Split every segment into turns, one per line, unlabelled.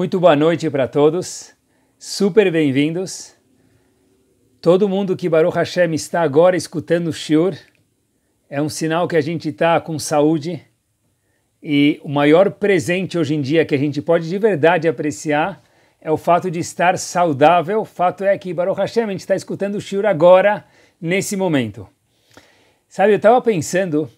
Muito boa noite para todos, super bem-vindos. Todo mundo que Baruch Hashem está agora escutando o Shiur é um sinal que a gente está com saúde e o maior presente hoje em dia que a gente pode de verdade apreciar é o fato de estar saudável. O fato é que Baruch Hashem a gente está escutando o Shiur agora, nesse momento. Sabe, eu estava pensando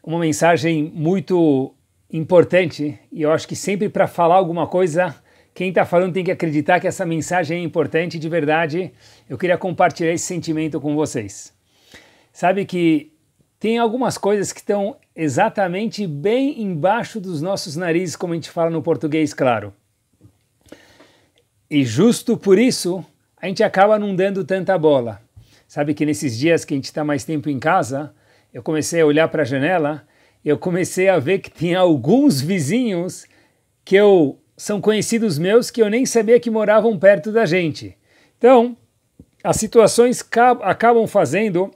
uma mensagem muito importante, e eu acho que sempre para falar alguma coisa, quem está falando tem que acreditar que essa mensagem é importante de verdade. Eu queria compartilhar esse sentimento com vocês. Sabe que tem algumas coisas que estão exatamente bem embaixo dos nossos narizes, como a gente fala no português, claro. E justo por isso, a gente acaba não dando tanta bola. Sabe que nesses dias que a gente está mais tempo em casa, eu comecei a olhar para a janela eu comecei a ver que tinha alguns vizinhos que eu são conhecidos meus que eu nem sabia que moravam perto da gente. Então, as situações acabam fazendo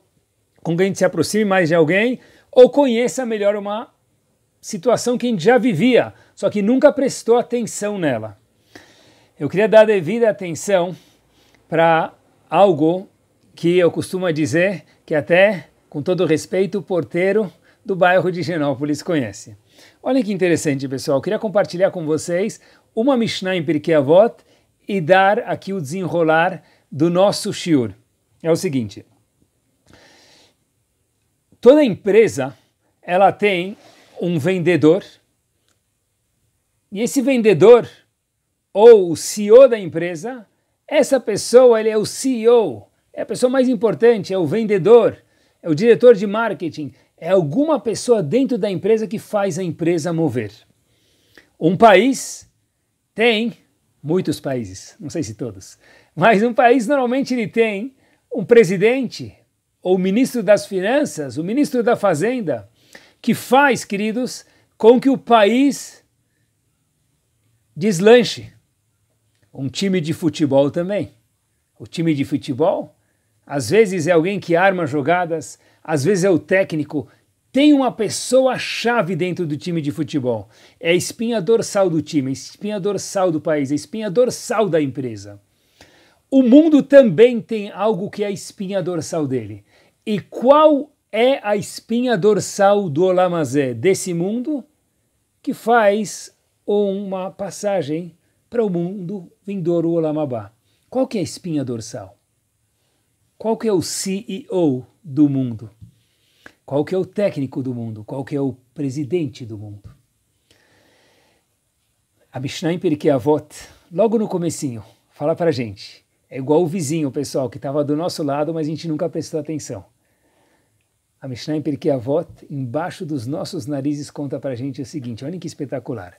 com que a gente se aproxime mais de alguém ou conheça melhor uma situação que a gente já vivia, só que nunca prestou atenção nela. Eu queria dar devida atenção para algo que eu costumo dizer que até, com todo respeito, o porteiro do bairro de Genópolis conhece. Olha que interessante, pessoal. Eu queria compartilhar com vocês uma Mishnah em Pirkei Avot e dar aqui o desenrolar do nosso shiur. É o seguinte. Toda empresa, ela tem um vendedor. E esse vendedor, ou o CEO da empresa, essa pessoa, ele é o CEO. É a pessoa mais importante, é o vendedor, é o diretor de marketing, é alguma pessoa dentro da empresa que faz a empresa mover. Um país tem, muitos países, não sei se todos, mas um país normalmente ele tem um presidente, ou ministro das finanças, o ministro da fazenda, que faz, queridos, com que o país deslanche. Um time de futebol também. O time de futebol, às vezes, é alguém que arma jogadas, às vezes é o técnico, tem uma pessoa chave dentro do time de futebol. É a espinha dorsal do time, a espinha dorsal do país, a espinha dorsal da empresa. O mundo também tem algo que é a espinha dorsal dele. E qual é a espinha dorsal do Olamazé desse mundo que faz uma passagem para o mundo vindouro Olamabá? Qual que é a espinha dorsal? Qual que é o CEO do mundo? Qual que é o técnico do mundo? Qual que é o presidente do mundo? A Mishnah em Pirkei Avot, logo no comecinho, fala pra gente. É igual o vizinho, pessoal, que estava do nosso lado, mas a gente nunca prestou atenção. A Mishnah em Pirkei Avot, embaixo dos nossos narizes, conta pra gente o seguinte, olhem que espetacular.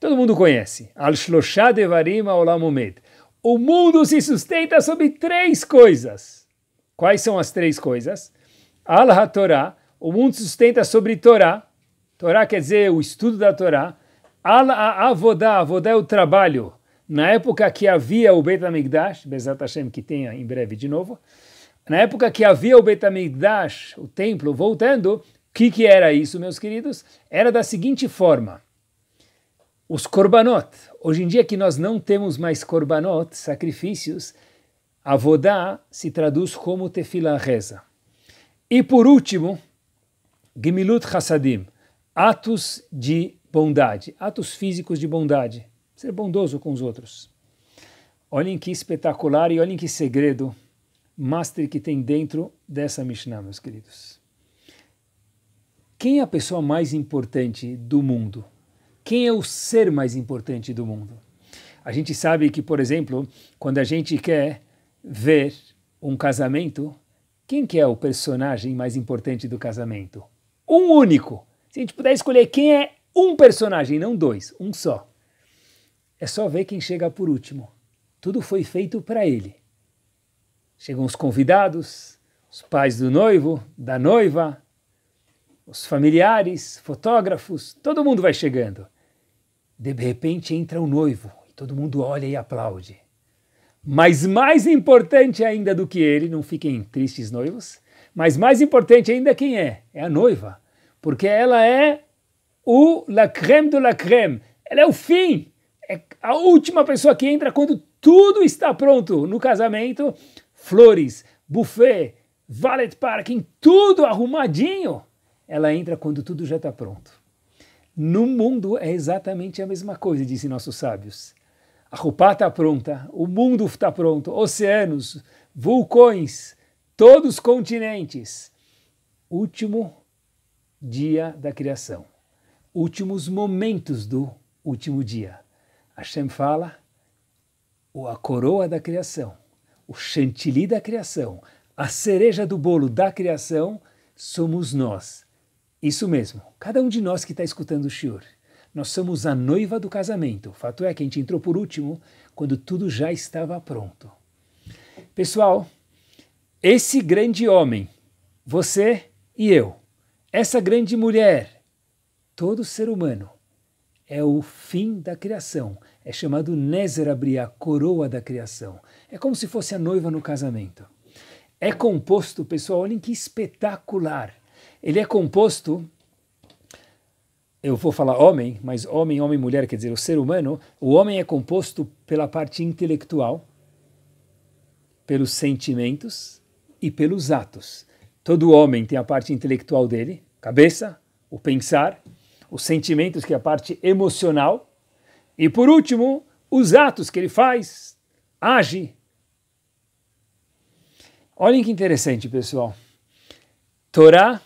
Todo mundo conhece. Al-Shloshá O mundo se sustenta sobre três coisas. Quais são as três coisas? Alha Torá, o mundo sustenta sobre Torá. Torá quer dizer o estudo da Torá. Alha Avodá, Avodá é o trabalho. Na época que havia o Beit HaMikdash, Bezat Hashem que tenha em breve de novo, na época que havia o Beit HaMikdash, o templo, voltando, o que, que era isso, meus queridos? Era da seguinte forma os korbanot. Hoje em dia que nós não temos mais korbanot, sacrifícios, Avodá se traduz como tefila reza. E por último, Gemilut Hassadim, atos de bondade, atos físicos de bondade, ser bondoso com os outros. Olhem que espetacular e olhem que segredo master que tem dentro dessa Mishnah, meus queridos. Quem é a pessoa mais importante do mundo? Quem é o ser mais importante do mundo? A gente sabe que, por exemplo, quando a gente quer ver um casamento, quem que é o personagem mais importante do casamento? Um único. Se a gente puder escolher quem é um personagem, não dois, um só. É só ver quem chega por último. Tudo foi feito para ele. Chegam os convidados, os pais do noivo, da noiva, os familiares, fotógrafos, todo mundo vai chegando. De repente entra o noivo e todo mundo olha e aplaude. Mas mais importante ainda do que ele, não fiquem tristes noivos, mas mais importante ainda quem é? É a noiva, porque ela é o la creme de la creme. ela é o fim, é a última pessoa que entra quando tudo está pronto no casamento, flores, buffet, valet parking, tudo arrumadinho, ela entra quando tudo já está pronto. No mundo é exatamente a mesma coisa, disse nossos sábios. A Rupá está pronta, o mundo está pronto, oceanos, vulcões, todos os continentes. Último dia da criação, últimos momentos do último dia. Hashem fala a coroa da criação, o chantilly da criação, a cereja do bolo da criação somos nós. Isso mesmo, cada um de nós que está escutando o Shiur. Nós somos a noiva do casamento. O fato é que a gente entrou por último quando tudo já estava pronto. Pessoal, esse grande homem, você e eu, essa grande mulher, todo ser humano, é o fim da criação. É chamado Nézer abrir a coroa da criação. É como se fosse a noiva no casamento. É composto, pessoal, olhem que espetacular. Ele é composto eu vou falar homem, mas homem, homem, mulher, quer dizer, o ser humano, o homem é composto pela parte intelectual, pelos sentimentos e pelos atos. Todo homem tem a parte intelectual dele, cabeça, o pensar, os sentimentos, que é a parte emocional, e por último, os atos que ele faz, age. Olhem que interessante, pessoal. Torá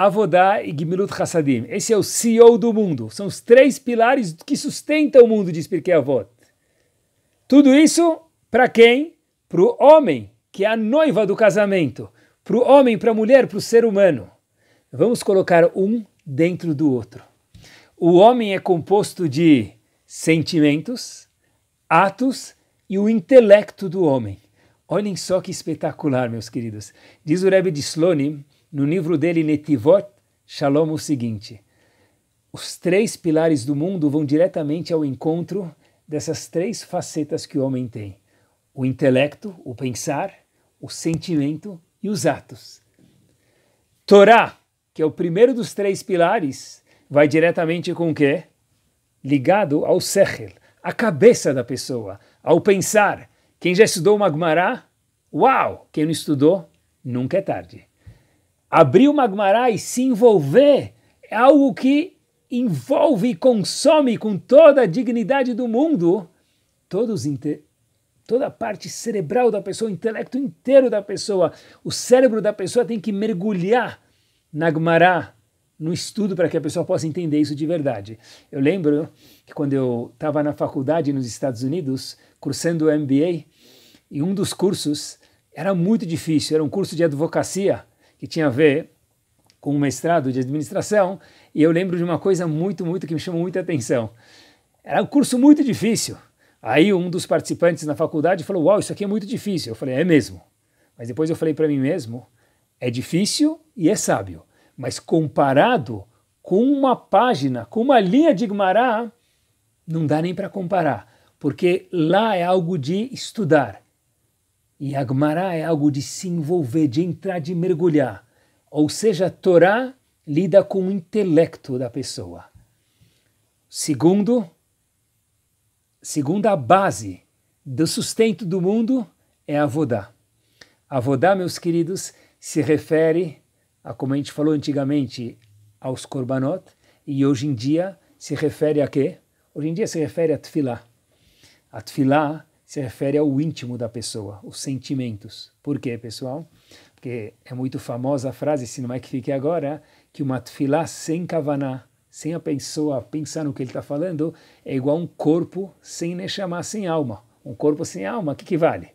Avodá e Gimilut Hassadim. Esse é o CEO do mundo. São os três pilares que sustentam o mundo, diz Pirkei Avot. Tudo isso para quem? Para o homem, que é a noiva do casamento. Para o homem, para a mulher, para o ser humano. Vamos colocar um dentro do outro. O homem é composto de sentimentos, atos e o intelecto do homem. Olhem só que espetacular, meus queridos. Diz o Rebbe de Slonim no livro dele Netivot Shalom é o seguinte: os três pilares do mundo vão diretamente ao encontro dessas três facetas que o homem tem: o intelecto, o pensar, o sentimento e os atos. Torá, que é o primeiro dos três pilares, vai diretamente com o quê? Ligado ao Sechel, a cabeça da pessoa, ao pensar. Quem já estudou Magmará, uau! Quem não estudou, nunca é tarde abrir uma Gemara e se envolver é algo que envolve e consome com toda a dignidade do mundo todos toda a parte cerebral da pessoa, o intelecto inteiro da pessoa, o cérebro da pessoa tem que mergulhar na Gemara, no estudo para que a pessoa possa entender isso de verdade. Eu lembro que quando eu estava na faculdade nos Estados Unidos, cursando o MBA, e um dos cursos era muito difícil, era um curso de advocacia, que tinha a ver com um mestrado de administração, e eu lembro de uma coisa muito, muito que me chamou muita atenção. Era um curso muito difícil. Aí um dos participantes na faculdade falou: "Uau, isso aqui é muito difícil". Eu falei: "É mesmo". Mas depois eu falei para mim mesmo: "É difícil e é sábio, mas comparado com uma página, com uma linha de Guimarães, não dá nem para comparar, porque lá é algo de estudar, e a é algo de se envolver, de entrar, de mergulhar. Ou seja, Torá lida com o intelecto da pessoa. Segundo, segunda base do sustento do mundo é a Vodá. A Vodá, meus queridos, se refere, a, como a gente falou antigamente, aos Korbanot, e hoje em dia se refere a quê? Hoje em dia se refere a Tfilá. A Tfilá se refere ao íntimo da pessoa, os sentimentos. Por quê, pessoal? Porque é muito famosa a frase, se não é que fique agora, que uma tefilá sem kavaná, sem a pessoa pensar no que ele está falando, é igual um corpo sem chamar sem alma. Um corpo sem alma, o que, que vale?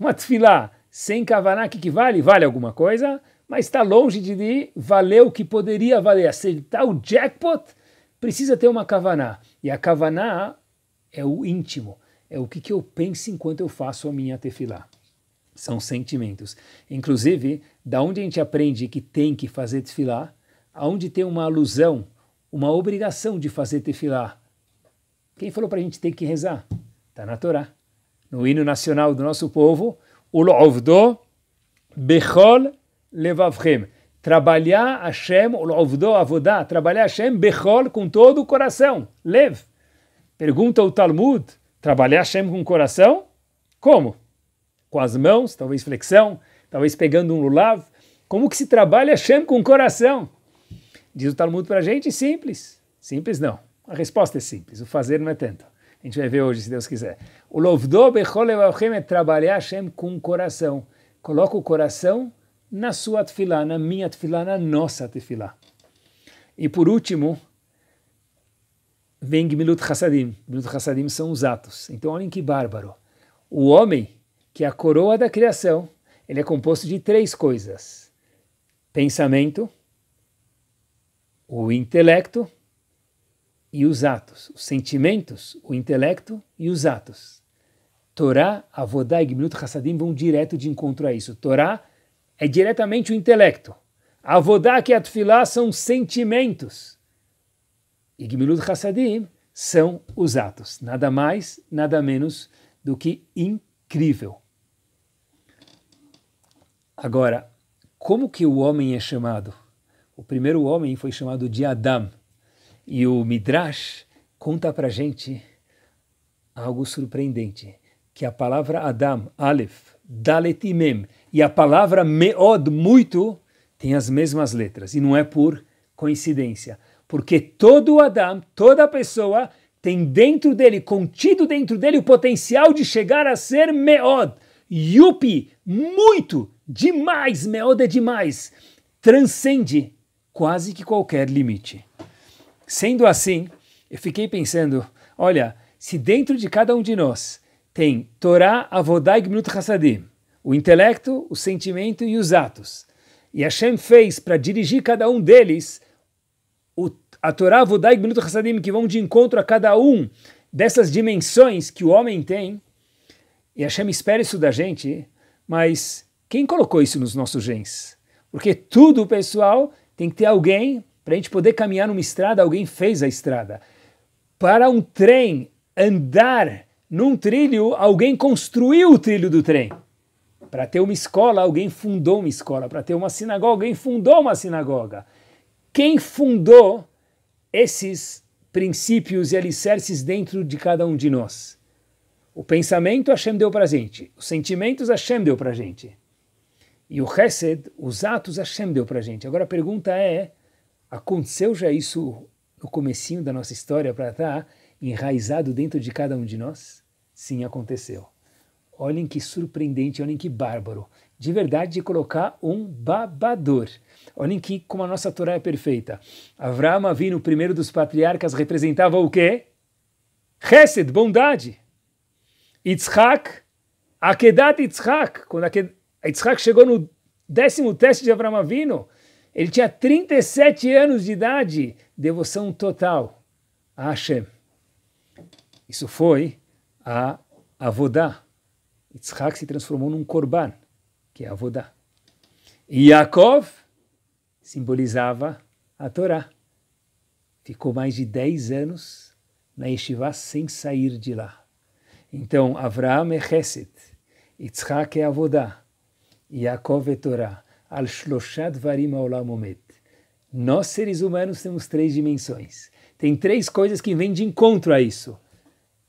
Uma tefilá sem kavaná, o que, que vale? Vale alguma coisa, mas está longe de valer o que poderia valer. Acertar o jackpot, precisa ter uma kavaná. E a kavaná é o íntimo é o que, que eu penso enquanto eu faço a minha tefilá. São sentimentos. Inclusive, da onde a gente aprende que tem que fazer tefilá, aonde tem uma alusão, uma obrigação de fazer tefilá. Quem falou para a gente ter que rezar? Está na Torá. No hino nacional do nosso povo, Ul'ovdo Bechol Levavchem. Trabalhar Hashem, Ul'ovdo Avodá, trabalhar Hashem Bechol com todo o coração. Lev. Pergunta o Talmud, trabalhar Hashem com o coração? Como? Com as mãos, talvez flexão, talvez pegando um lulav. Como que se trabalha Hashem com o coração? Diz o Talmud para a gente, simples. Simples não. A resposta é simples, o fazer não é tanto. A gente vai ver hoje, se Deus quiser. O Lovdo Bechol Elohim é trabalhar Hashem com o coração. Coloca o coração na sua tefilá, na minha tefilá, na nossa tefilá. E por último, vem Gmilut Hassadim. Gmilut Hassadim são os atos. Então olhem que bárbaro. O homem, que é a coroa da criação, ele é composto de três coisas. Pensamento, o intelecto e os atos. Os sentimentos, o intelecto e os atos. Torá, Avodá e Gmilut Hassadim vão direto de encontro a isso. Torá é diretamente o intelecto. Avodá e é Atfilá são sentimentos. E Gmilud Hassadim são os atos, nada mais, nada menos do que incrível. Agora, como que o homem é chamado? O primeiro homem foi chamado de Adam. E o Midrash conta para gente algo surpreendente, que a palavra Adam, Aleph, Dalet e Mem, e a palavra Meod, muito, tem as mesmas letras, e não é por coincidência. Porque todo Adam, toda pessoa, tem dentro dele, contido dentro dele, o potencial de chegar a ser Meod. Yupi, muito, demais, Meod é demais. Transcende quase que qualquer limite. Sendo assim, eu fiquei pensando, olha, se dentro de cada um de nós tem Torá, Avodai, Gminut Hassadim, o intelecto, o sentimento e os atos, e Hashem fez para dirigir cada um deles a Torá Vodaig Benut Hassadim, que vão de encontro a cada um dessas dimensões que o homem tem, e Hashem espera isso da gente, mas quem colocou isso nos nossos genes? Porque tudo, pessoal, tem que ter alguém para a gente poder caminhar numa estrada, alguém fez a estrada. Para um trem andar num trilho, alguém construiu o trilho do trem. Para ter uma escola, alguém fundou uma escola. Para ter uma sinagoga, alguém fundou uma sinagoga. Quem fundou esses princípios e alicerces dentro de cada um de nós. O pensamento Hashem deu para a gente, os sentimentos Hashem deu para a gente. E o Hesed, os atos Hashem deu para a gente. Agora a pergunta é, aconteceu já isso no comecinho da nossa história para estar tá enraizado dentro de cada um de nós? Sim, aconteceu. Olhem que surpreendente, olhem que bárbaro de verdade de colocar um babador. Olhem que como a nossa Torá é perfeita. Avram Avinu, primeiro dos patriarcas, representava o quê? Chesed, bondade. Yitzhak, Akedat Yitzhak. Quando Aked... chegou no décimo teste de Avram Avinu, ele tinha 37 anos de idade, devoção total a Hashem. Isso foi a Avodá. Yitzhak se transformou num korban que é a Avodá. E Yaakov simbolizava a Torá. Ficou mais de 10 anos na Yeshiva sem sair de lá. Então, Avraham é Chesed, Yitzhak é Avodá, Yaakov é Torá, al shloshad Varim Olam Nós, seres humanos, temos três dimensões. Tem três coisas que vêm de encontro a isso.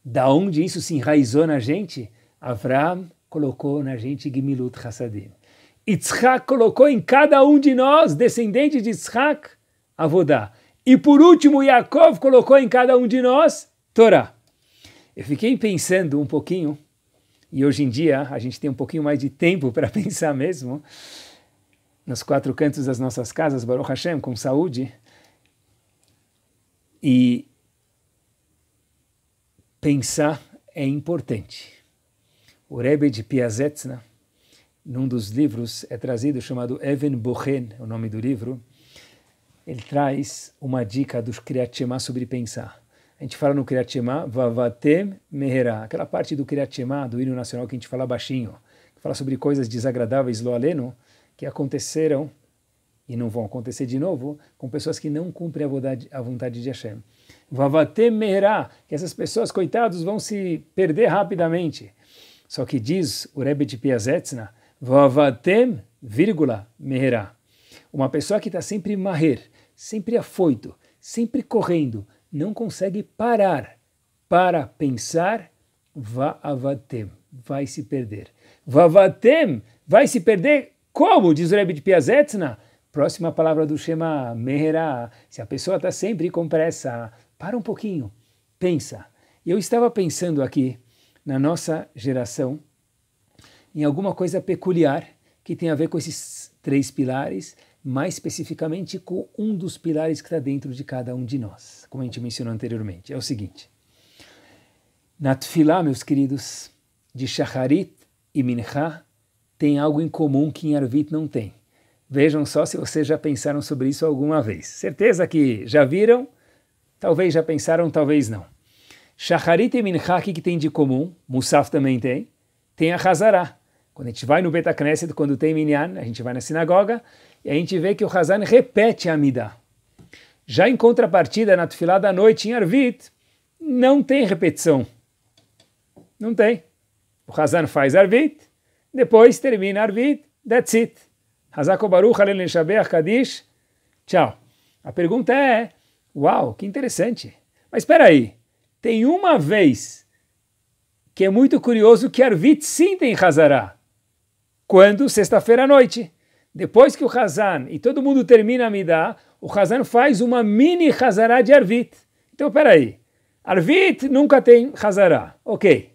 Da onde isso se enraizou na gente? Avraham, colocou na gente Gimilut Hassadim. Yitzhak colocou em cada um de nós, descendente de Yitzhak, Avodá. E por último, Yaakov colocou em cada um de nós Torá. Eu fiquei pensando um pouquinho, e hoje em dia a gente tem um pouquinho mais de tempo para pensar mesmo, nos quatro cantos das nossas casas, Baruch Hashem, com saúde, e pensar é importante. O Rebbe de Piazetsna, né, num dos livros, é trazido chamado Even Bohen, o nome do livro. Ele traz uma dica dos Kriyat Shema sobre pensar. A gente fala no Kriyat Shema, Vavatem Mehera, aquela parte do Kriyat Shema, do hino nacional que a gente fala baixinho, que fala sobre coisas desagradáveis, Loaleno, que aconteceram e não vão acontecer de novo com pessoas que não cumprem a vontade, a vontade de Hashem. Vavatem Mehera, que essas pessoas, coitados, vão se perder rapidamente. Só que diz o Rebbe de Piazetsna, Vavatem, vírgula, meherá. Uma pessoa que está sempre marrer, sempre afoito, sempre correndo, não consegue parar para pensar, Vavatem, vai se perder. Vavatem, vai se perder como? Diz o Rebbe de Piazetsna. Próxima palavra do Shema, meherá. Se a pessoa está sempre com pressa, para um pouquinho, pensa. Eu estava pensando aqui na nossa geração em alguma coisa peculiar que tem a ver com esses três pilares, mais especificamente com um dos pilares que está dentro de cada um de nós, como a gente mencionou anteriormente. É o seguinte: na Tfilá, meus queridos, de Shacharit e Minha, tem algo em comum que em Arvit não tem. Vejam só se vocês já pensaram sobre isso alguma vez. Certeza que já viram? Talvez já pensaram, talvez não. Shacharit e Minchá, que tem de comum? Musaf também tem. Tem a Hazara. Quando a gente vai no Betacneset, quando tem Minyan, a gente vai na sinagoga e a gente vê que o Hazan repete a Midah. Já em contrapartida, na Tufilá da noite, em Arvit, não tem repetição. Não tem. O Hazan faz Arvit, depois termina Arvit, that's it. Hazako Baruch, Halel Neshabeach, Kadish, tchau. A pergunta é, uau, que interessante. Mas espera aí, tem uma vez que é muito curioso que Arvit sim tem Hazará. Quando? Sexta-feira à noite. Depois que o Hazan e todo mundo termina a Midá, o Hazan faz uma mini Hazará de Arvit. Então, peraí. Arvit nunca tem Hazará. Ok.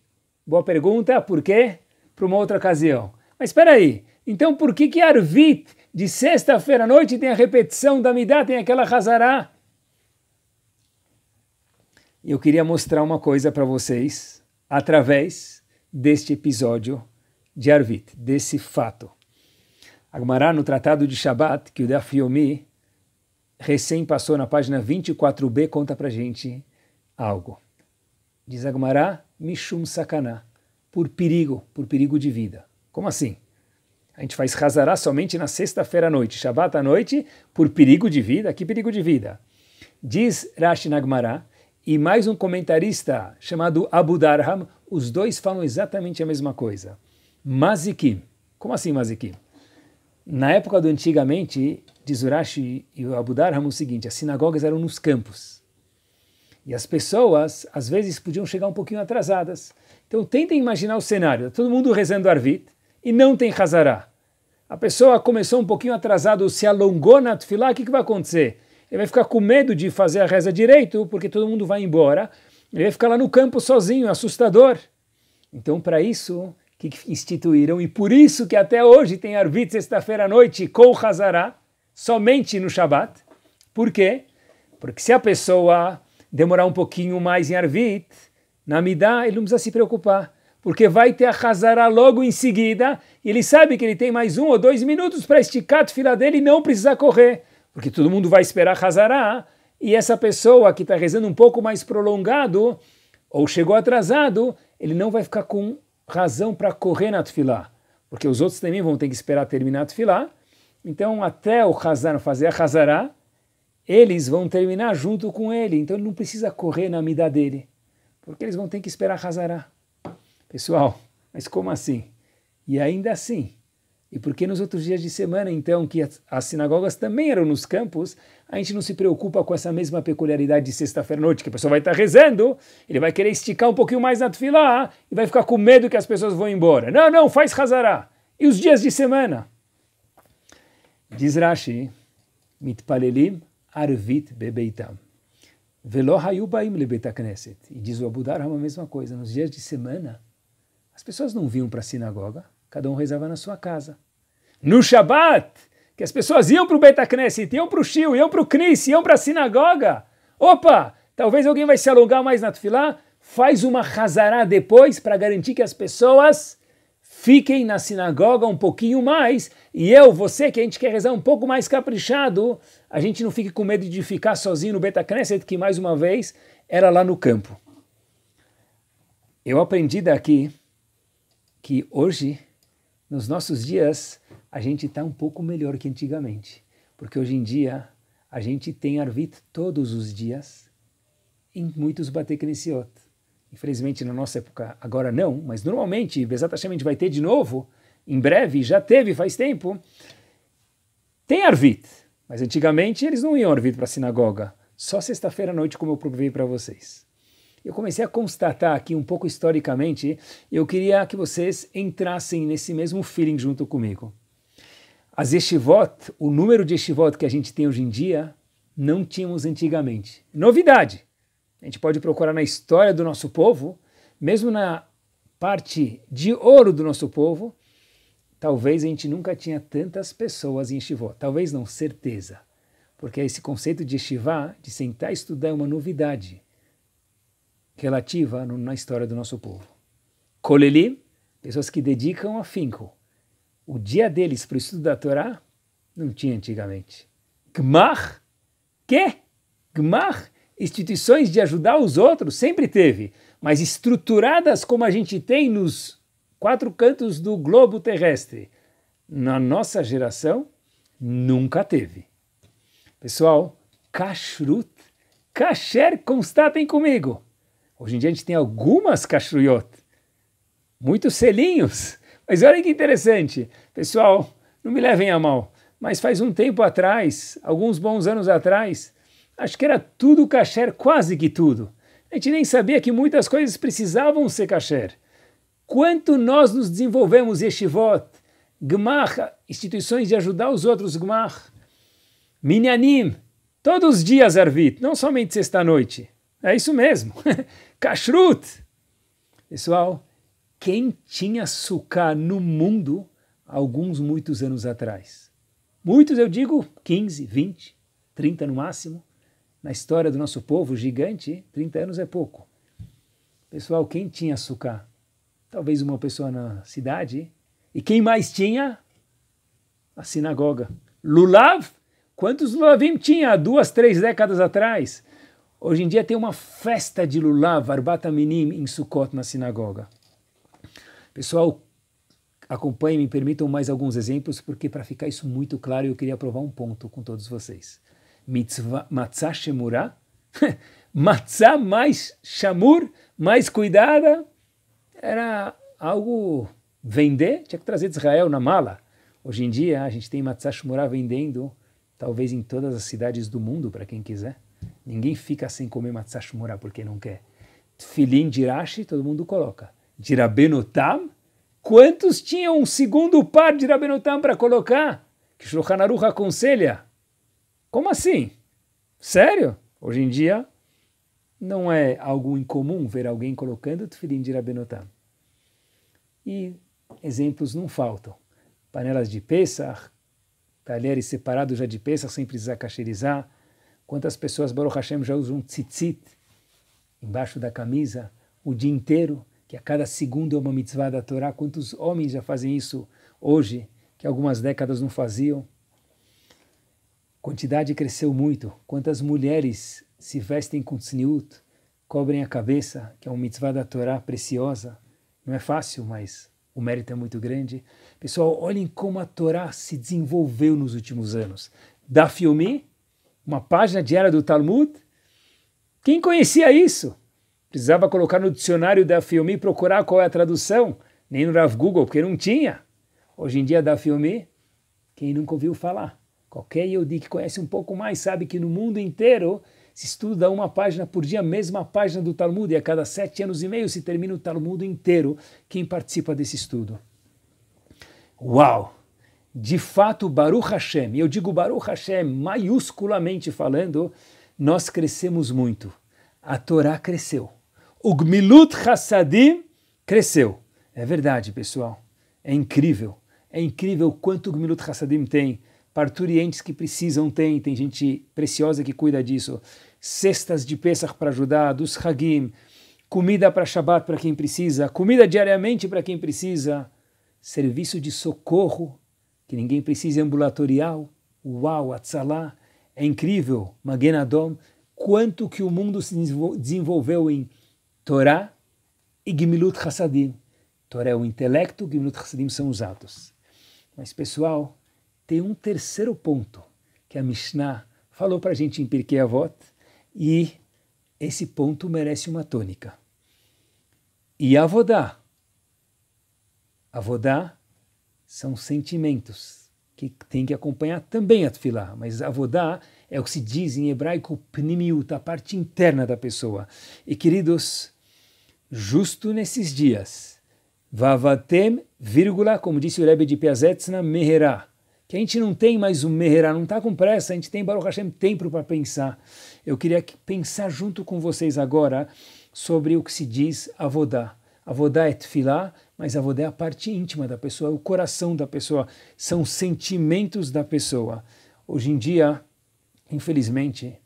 Boa pergunta. Por quê? Para uma outra ocasião. Mas peraí. Então, por que que Arvit de sexta-feira à noite tem a repetição da Midá, tem aquela Hazará? E eu queria mostrar uma coisa para vocês através deste episódio de Arvit, desse fato. Agmará, no Tratado de Shabat, que o Daf Yomi recém passou na página 24b, conta para gente algo. Diz Agmará, Mishum Sakaná, por perigo, por perigo de vida. Como assim? A gente faz Hazará somente na sexta-feira à noite, Shabat à noite, por perigo de vida. Que perigo de vida? Diz Rashi Nagmará e mais um comentarista chamado Abu Darham, os dois falam exatamente a mesma coisa. Mazikim. Como assim Mazikim? Na época do antigamente, diz Urashi e o Abu Darham o seguinte, as sinagogas eram nos campos. E as pessoas, às vezes, podiam chegar um pouquinho atrasadas. Então tentem imaginar o cenário, todo mundo rezando Arvit e não tem Hazará. A pessoa começou um pouquinho atrasada se alongou na Tfilá, o que, que vai acontecer? ele vai ficar com medo de fazer a reza direito, porque todo mundo vai embora, ele vai ficar lá no campo sozinho, assustador. Então, para isso que instituíram, e por isso que até hoje tem arvit sexta-feira à noite com Hazará, somente no Shabat. Por quê? Porque se a pessoa demorar um pouquinho mais em Arvit, na Midá, ele não precisa se preocupar, porque vai ter a Hazara logo em seguida, e ele sabe que ele tem mais um ou dois minutos para esticar a fila dele e não precisar correr porque todo mundo vai esperar Hazará, e essa pessoa que está rezando um pouco mais prolongado, ou chegou atrasado, ele não vai ficar com razão para correr na Tfilá, porque os outros também vão ter que esperar terminar a Tfilá, então até o Hazar fazer a Hazará, eles vão terminar junto com ele, então ele não precisa correr na amida dele, porque eles vão ter que esperar Hazará. Pessoal, mas como assim? E ainda assim, e por que nos outros dias de semana, então, que as sinagogas também eram nos campos, a gente não se preocupa com essa mesma peculiaridade de sexta-feira à noite, que a pessoa vai estar rezando, ele vai querer esticar um pouquinho mais na tefilá e vai ficar com medo que as pessoas vão embora. Não, não, faz razará. E os dias de semana? Diz Rashi, mitpalelim arvit bebeitam. Velo hayubaim lebetakneset. E diz o Abu Darham a mesma coisa. Nos dias de semana, as pessoas não vinham para a sinagoga, Cada um rezava na sua casa. No Shabat, que as pessoas iam para o Betacneset, iam para o Shil, iam para o Cris, iam para a sinagoga. Opa, talvez alguém vai se alongar mais na Tufilá, faz uma razará depois para garantir que as pessoas fiquem na sinagoga um pouquinho mais. E eu, você, que a gente quer rezar um pouco mais caprichado, a gente não fique com medo de ficar sozinho no Betacneset, que mais uma vez era lá no campo. Eu aprendi daqui que hoje nos nossos dias, a gente está um pouco melhor que antigamente, porque hoje em dia a gente tem Arvit todos os dias em muitos Bateknesiot. Infelizmente, na nossa época, agora não, mas normalmente, exatamente a gente vai ter de novo, em breve, já teve faz tempo. Tem Arvit, mas antigamente eles não iam Arvit para a sinagoga, só sexta-feira à noite, como eu provei para vocês eu comecei a constatar aqui um pouco historicamente, eu queria que vocês entrassem nesse mesmo feeling junto comigo. As yeshivot, o número de yeshivot que a gente tem hoje em dia, não tínhamos antigamente. Novidade! A gente pode procurar na história do nosso povo, mesmo na parte de ouro do nosso povo, talvez a gente nunca tinha tantas pessoas em yeshivot. Talvez não, certeza. Porque esse conceito de yeshivá, de sentar e estudar, é uma novidade relativa na história do nosso povo. Kolelim, pessoas que dedicam afinco. O dia deles para o estudo da Torá não tinha antigamente. Gmar, que? Gmar, instituições de ajudar os outros, sempre teve, mas estruturadas como a gente tem nos quatro cantos do globo terrestre. Na nossa geração, nunca teve. Pessoal, kashrut, kasher, constatem comigo. Hoje em dia a gente tem algumas kashruyot, muitos selinhos. Mas olha que interessante, pessoal, não me levem a mal, mas faz um tempo atrás, alguns bons anos atrás, acho que era tudo kasher, quase que tudo. A gente nem sabia que muitas coisas precisavam ser kasher. Quanto nós nos desenvolvemos yeshivot, gmach, instituições de ajudar os outros gmach, minyanim, todos os dias, Arvit, não somente sexta-noite. É isso mesmo. Kashrut. Pessoal, quem tinha sucá no mundo alguns muitos anos atrás? Muitos, eu digo, 15, 20, 30 no máximo. Na história do nosso povo gigante, 30 anos é pouco. Pessoal, quem tinha sucá? Talvez uma pessoa na cidade. E quem mais tinha? A sinagoga. Lulav? Quantos Lulavim tinha duas, três décadas atrás? Hoje em dia tem uma festa de Lulav, Arbat Minim, em Sukkot, na sinagoga. Pessoal, acompanhem, me permitam mais alguns exemplos, porque para ficar isso muito claro, eu queria provar um ponto com todos vocês. Mitzvah, matzah shemurah, matzah mais chamur, mais cuidada, era algo vender, tinha que trazer de Israel na mala. Hoje em dia a gente tem matzah shemurah vendendo, talvez em todas as cidades do mundo, para quem quiser. Ninguém fica sem comer matzah shumura porque não quer. Tfilim dirashi, todo mundo coloca. Dirabenotam, quantos tinham um segundo par de dirabenotam para colocar? Que Shulchan aconselha. Como assim? Sério? Hoje em dia, não é algo incomum ver alguém colocando tefilim de Rabenotam. E exemplos não faltam. Panelas de Pesach, talheres separados já de Pesach sem precisar cacherizar, Quantas pessoas, Baruch Hashem, já usam um tzitzit embaixo da camisa o dia inteiro, que a cada segundo é uma mitzvah da Torá? Quantos homens já fazem isso hoje, que algumas décadas não faziam? Quantidade cresceu muito. Quantas mulheres se vestem com tzniut, cobrem a cabeça, que é uma mitzvah da Torá preciosa? Não é fácil, mas o mérito é muito grande. Pessoal, olhem como a Torá se desenvolveu nos últimos anos. Da filme uma página diária do Talmud? Quem conhecia isso? Precisava colocar no dicionário da Fiumi e procurar qual é a tradução, nem no Rav Google, porque não tinha. Hoje em dia, da Fiumi, quem nunca ouviu falar? Qualquer Yodi que conhece um pouco mais sabe que no mundo inteiro se estuda uma página por dia, mesma página do Talmud, e a cada sete anos e meio se termina o Talmud inteiro. Quem participa desse estudo? Uau! de fato, Baruch Hashem, e eu digo Baruch Hashem maiusculamente falando, nós crescemos muito. A Torá cresceu. O Gmilut Hassadim cresceu. É verdade, pessoal. É incrível. É incrível quanto o Gmilut Hassadim tem. Parturientes que precisam tem. Tem gente preciosa que cuida disso. Cestas de Pesach para ajudar, dos Hagim. Comida para Shabat para quem precisa. Comida diariamente para quem precisa. Serviço de socorro que ninguém precise ambulatorial, uau, Atzalá, é incrível, Magen Adom, quanto que o mundo se desenvolveu em Torá e Gimilut Hassadim. Torá é o intelecto, Gimilut Hassadim são os atos. Mas, pessoal, tem um terceiro ponto que a Mishnah falou para a gente em Pirkei Avot e esse ponto merece uma tônica. E Avodá. Avodá são sentimentos que tem que acompanhar também a tefilá, mas avodá é o que se diz em hebraico pnimiut, a parte interna da pessoa. E queridos, justo nesses dias, vavatem, vírgula, como disse o Rebbe de Piazetsna, meherá, que a gente não tem mais o meherá, não está com pressa, a gente tem Baruch Hashem tempo para pensar. Eu queria pensar junto com vocês agora sobre o que se diz avodá. Avodá é tefilá, mas avodá é a parte íntima da pessoa, é o coração da pessoa, são sentimentos da pessoa. Hoje em dia, infelizmente,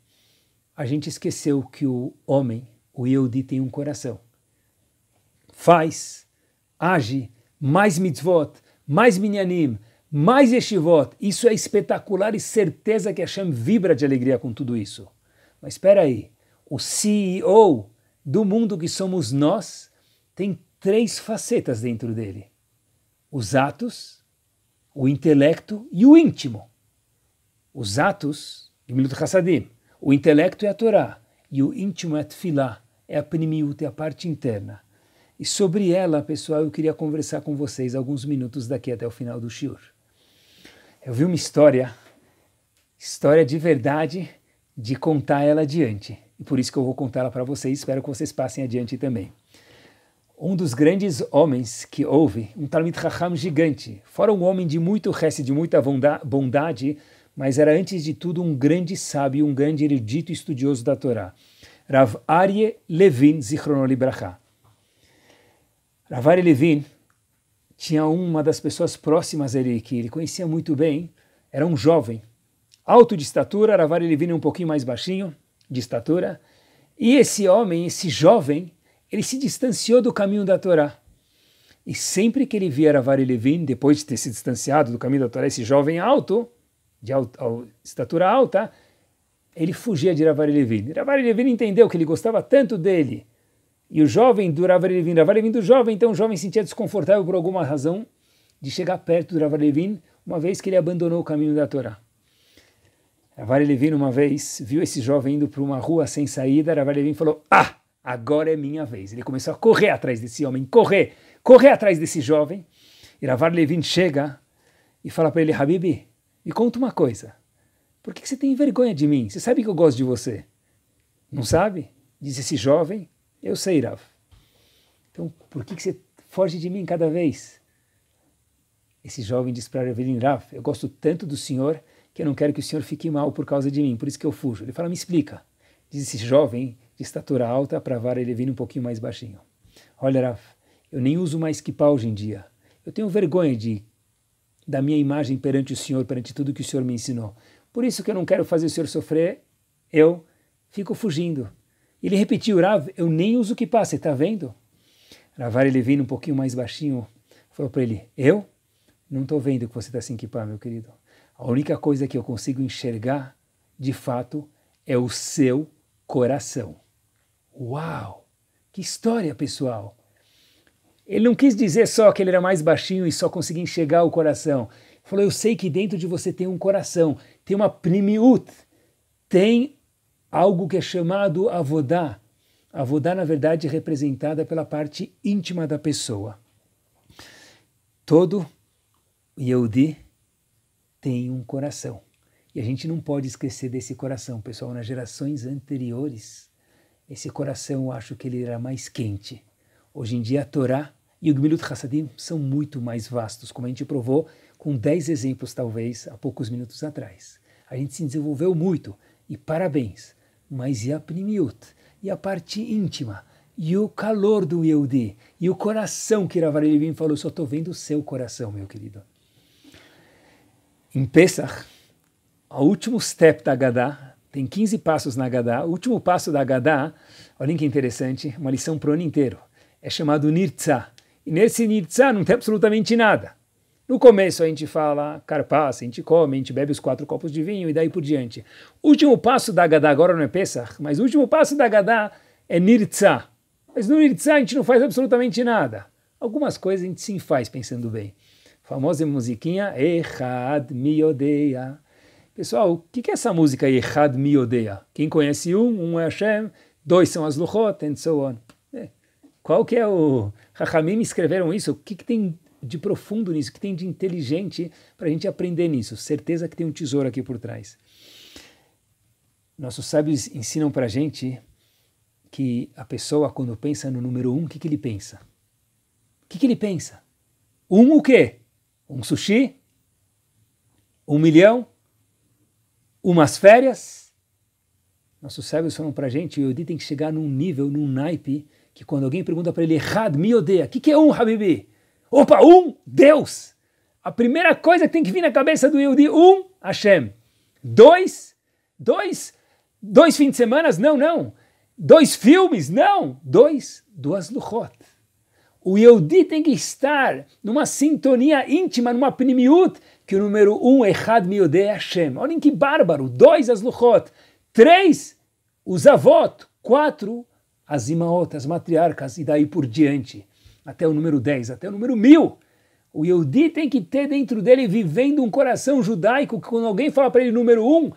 a gente esqueceu que o homem, o de tem um coração. Faz, age, mais mitzvot, mais minyanim, mais yeshivot. Isso é espetacular e certeza que a Hashem vibra de alegria com tudo isso. Mas espera aí, o CEO do mundo que somos nós tem três facetas dentro dele: os atos, o intelecto e o íntimo. Os atos, Gemilut Hassadim, o intelecto é a Torá e o íntimo é a Tfilá, é a Pnimiut, é a parte interna. E sobre ela, pessoal, eu queria conversar com vocês alguns minutos daqui até o final do Shiur. Eu vi uma história, história de verdade, de contar ela adiante. E por isso que eu vou contá-la para vocês, espero que vocês passem adiante também um dos grandes homens que houve, um Talmud Raham gigante. Fora um homem de muito resto, de muita bondade, mas era antes de tudo um grande sábio, um grande erudito e estudioso da Torá. Rav Arye Levin Zichrono Libraha. Rav Arye Levin tinha uma das pessoas próximas a ele, que ele conhecia muito bem, era um jovem, alto de estatura, Rav Arye Levin é um pouquinho mais baixinho de estatura, e esse homem, esse jovem, ele se distanciou do caminho da Torá. E sempre que ele via Ravari Levin, depois de ter se distanciado do caminho da Torá, esse jovem alto, de alta, estatura alta, ele fugia de Ravari Levin. Ravari Levin entendeu que ele gostava tanto dele. E o jovem do Ravari Levin, Ravari Levin do jovem, então o jovem sentia desconfortável por alguma razão de chegar perto do Ravari Levin, uma vez que ele abandonou o caminho da Torá. Ravari Levin, uma vez, viu esse jovem indo para uma rua sem saída, Ravari Levin falou, ah! agora é minha vez. Ele começou a correr atrás desse homem, correr, correr atrás desse jovem. E Ravar Levin chega e fala para ele, Habib, me conta uma coisa. Por que, você tem vergonha de mim? Você sabe que eu gosto de você. Não sabe? Diz esse jovem, eu sei, Rav. Então, por que, você foge de mim cada vez? Esse jovem diz para Revelin Rav, eu gosto tanto do senhor que eu não quero que o senhor fique mal por causa de mim, por isso que eu fujo. Ele fala, me explica. Diz esse jovem, de estatura alta, para vara ele vira um pouquinho mais baixinho. Olha, Raf, eu nem uso mais que hoje em dia. Eu tenho vergonha de da minha imagem perante o Senhor, perante tudo que o Senhor me ensinou. Por isso que eu não quero fazer o Senhor sofrer, eu fico fugindo. Ele repetiu, Rav, eu nem uso que kippah, você está vendo? Ravar ele vindo um pouquinho mais baixinho, falou para ele, eu não estou vendo que você está sem kippah, meu querido. A única coisa que eu consigo enxergar, de fato, é o seu coração. Uau! Que história, pessoal! Ele não quis dizer só que ele era mais baixinho e só conseguia enxergar o coração. Ele falou: Eu sei que dentro de você tem um coração, tem uma primiut, tem algo que é chamado avodá. Avodá, na verdade, é representada pela parte íntima da pessoa. Todo Yehudi tem um coração. E a gente não pode esquecer desse coração, pessoal. Nas gerações anteriores, esse coração acho que ele era mais quente. Hoje em dia a Torá e o Gmilut Hassadim são muito mais vastos, como a gente provou com 10 exemplos talvez há poucos minutos atrás. A gente se desenvolveu muito e parabéns, mas e a Pnimiut? E a parte íntima? E o calor do Yehudi? E o coração que Ravarelivim falou, só estou vendo o seu coração, meu querido. Em Pesach, o último step da Gadá, tem 15 passos na Gadá. O último passo da Gadá, olha que interessante, uma lição para o ano inteiro. É chamado Nirtzah. E nesse Nirtzah não tem absolutamente nada. No começo a gente fala carpaça, a gente come, a gente bebe os quatro copos de vinho e daí por diante. O último passo da Gadá, agora não é Pesach, mas o último passo da Gadá é Nirtzah. Mas no Nirtzah a gente não faz absolutamente nada. Algumas coisas a gente sim faz pensando bem. A famosa musiquinha Echad Miodeia. Pessoal, o que, que é essa música aí, Had Mi Odeia? Quem conhece um, um é Hashem, dois são as Luchot, and so on. É. Qual que é o... Rahamim escreveram isso, o que, que tem de profundo nisso, o que tem de inteligente para a gente aprender nisso? Certeza que tem um tesouro aqui por trás. Nossos sábios ensinam para a gente que a pessoa, quando pensa no número um, o que, que ele pensa? O que, que ele pensa? Um o quê? Um sushi? Um milhão? umas férias. Nossos cérebros falam para a gente, o Yodi tem que chegar num nível, num naipe, que quando alguém pergunta para ele, Had mi odeia, o que, que é um, Habibi? Opa, um, Deus! A primeira coisa que tem que vir na cabeça do Yodi, um, Hashem. Dois, dois, dois fins de semana, não, não. Dois filmes, não. Dois, duas luchot. O Yodi tem que estar numa sintonia íntima, numa pnimiut, que o número um é Had Miodei Hashem. Olhem que bárbaro! Dois, as Luchot. Três, os Avot. Quatro, as Imaot, as matriarcas, e daí por diante. Até o número dez, até o número mil. O Yehudi tem que ter dentro dele, vivendo um coração judaico, que quando alguém fala para ele número um,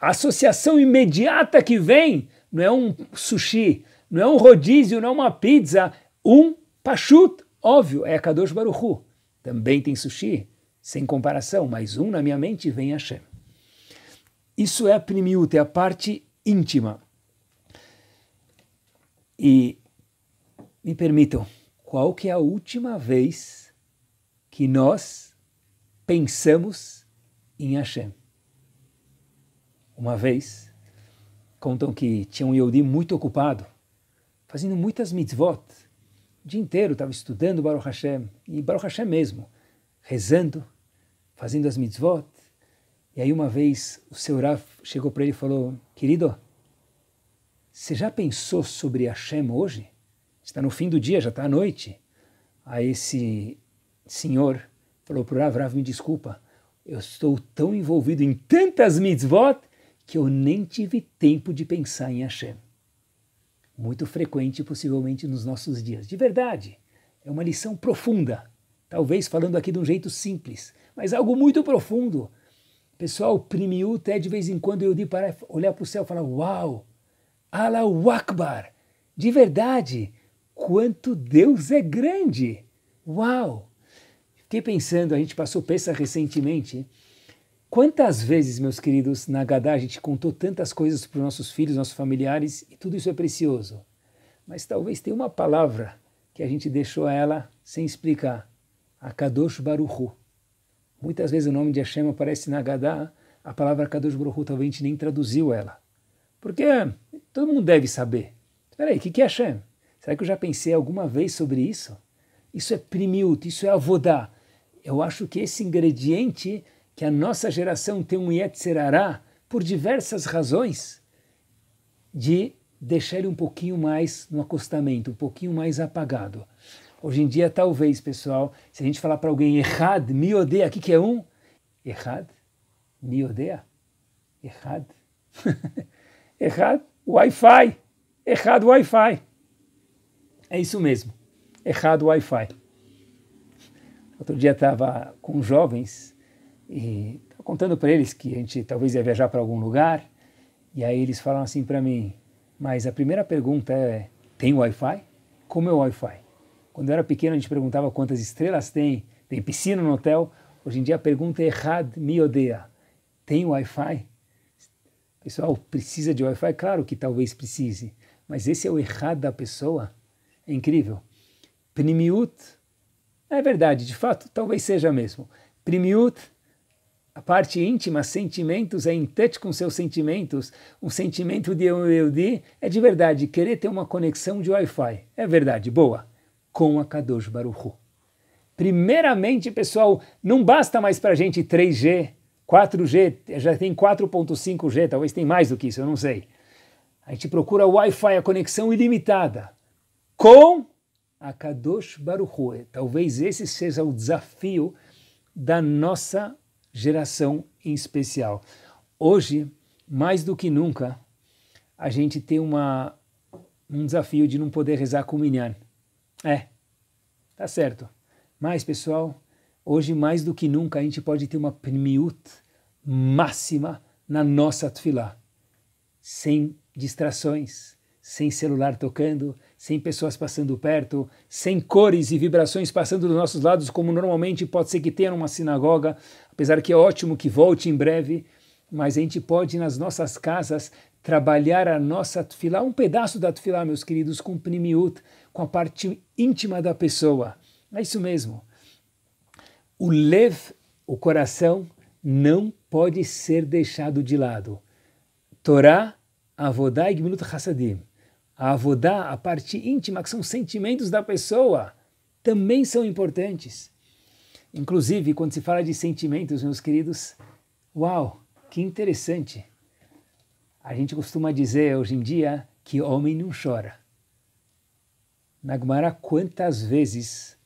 a associação imediata que vem não é um sushi, não é um rodízio, não é uma pizza, um pachut, óbvio, é a Kadosh Baruchu. Também tem sushi, sem comparação, mas um na minha mente vem Hashem. Isso é a primiuta, é a parte íntima. E me permitam, qual que é a última vez que nós pensamos em Hashem? Uma vez, contam que tinha um Yehudi muito ocupado, fazendo muitas mitzvot, o dia inteiro estava estudando Baruch Hashem, e Baruch Hashem mesmo, rezando, fazendo as mitzvot. E aí uma vez o seu Rav chegou para ele e falou, querido, você já pensou sobre Hashem hoje? Está no fim do dia, já está à noite. Aí esse senhor falou para o Rav, Rav, me desculpa, eu estou tão envolvido em tantas mitzvot que eu nem tive tempo de pensar em Hashem. Muito frequente, possivelmente, nos nossos dias. De verdade, é uma lição profunda. Talvez falando aqui de um jeito simples, mas algo muito profundo. Pessoal, primiuta é de vez em quando eu de parar, olhar para o céu e falar: Uau! Allahu Akbar! De verdade, quanto Deus é grande! Uau! Fiquei pensando, a gente passou peça recentemente. Quantas vezes, meus queridos, na Gadá a gente contou tantas coisas para os nossos filhos, nossos familiares, e tudo isso é precioso. Mas talvez tenha uma palavra que a gente deixou ela sem explicar. Akadosh Baruchu. Muitas vezes o nome de Hashem aparece na Gadá, a palavra Kadosh Baruch talvez a gente nem traduziu ela. Porque todo mundo deve saber. Espera aí, o que, que é Hashem? Será que eu já pensei alguma vez sobre isso? Isso é primiut, isso é avodá. Eu acho que esse ingrediente que a nossa geração tem um yetzerará, por diversas razões, de deixar ele um pouquinho mais no acostamento, um pouquinho mais apagado. Hoje em dia, talvez, pessoal, se a gente falar para alguém errado, me odeia, o que, que é um? Errado, me odeia, errado, errado, Wi-Fi, errado, Wi-Fi. É isso mesmo, errado, Wi-Fi. Outro dia estava com jovens e contando para eles que a gente talvez ia viajar para algum lugar e aí eles falam assim para mim, mas a primeira pergunta é, tem Wi-Fi? Como é o Wi-Fi? Quando eu era pequeno, a gente perguntava quantas estrelas tem, tem piscina no hotel. Hoje em dia a pergunta é errada, me odeia. Tem Wi-Fi? Pessoal, precisa de Wi-Fi? Claro que talvez precise, mas esse é o errado da pessoa. É incrível. Primiut, é verdade, de fato, talvez seja mesmo. Primiut, a parte íntima, sentimentos, é em touch com seus sentimentos. Um sentimento de eu, eu de é de verdade, querer ter uma conexão de Wi-Fi. É verdade, boa com a Kadosh Baruchu. Primeiramente, pessoal, não basta mais para a gente 3G, 4G, já tem 4.5G, talvez tem mais do que isso, eu não sei. A gente procura Wi-Fi, a conexão ilimitada, com a Kadosh Baruchu. Talvez esse seja o desafio da nossa geração em especial. Hoje, mais do que nunca, a gente tem uma, um desafio de não poder rezar com o Minyan é, tá certo. Mas, pessoal, hoje mais do que nunca a gente pode ter uma primiut máxima na nossa tefilá. Sem distrações, sem celular tocando, sem pessoas passando perto, sem cores e vibrações passando dos nossos lados, como normalmente pode ser que tenha numa sinagoga, apesar que é ótimo que volte em breve, mas a gente pode nas nossas casas trabalhar a nossa tefilá, um pedaço da tefilá, meus queridos, com primiut, com a parte íntima da pessoa. É isso mesmo. O lev, o coração, não pode ser deixado de lado. Torá, avodá e gminut hassadim. A avodá, a parte íntima, que são sentimentos da pessoa, também são importantes. Inclusive, quando se fala de sentimentos, meus queridos, uau, que interessante. A gente costuma dizer hoje em dia que homem não chora. Na quantas vezes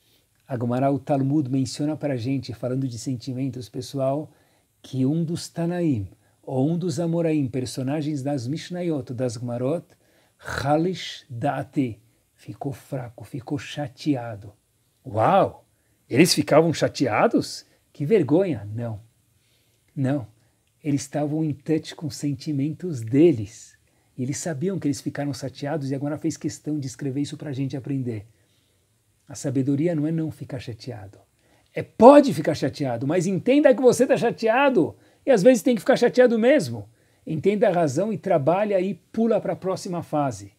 a Gemara, o Talmud, menciona para a gente, falando de sentimentos pessoal, que um dos Tanaim, ou um dos Amoraim, personagens das Mishnayot, das Gemarot, Halish Date, ficou fraco, ficou chateado. Uau! Eles ficavam chateados? Que vergonha! Não, não eles estavam em touch com sentimentos deles. E eles sabiam que eles ficaram chateados e agora fez questão de escrever isso para a gente aprender. A sabedoria não é não ficar chateado. É pode ficar chateado, mas entenda que você está chateado. E às vezes tem que ficar chateado mesmo. Entenda a razão e trabalha e pula para a próxima fase.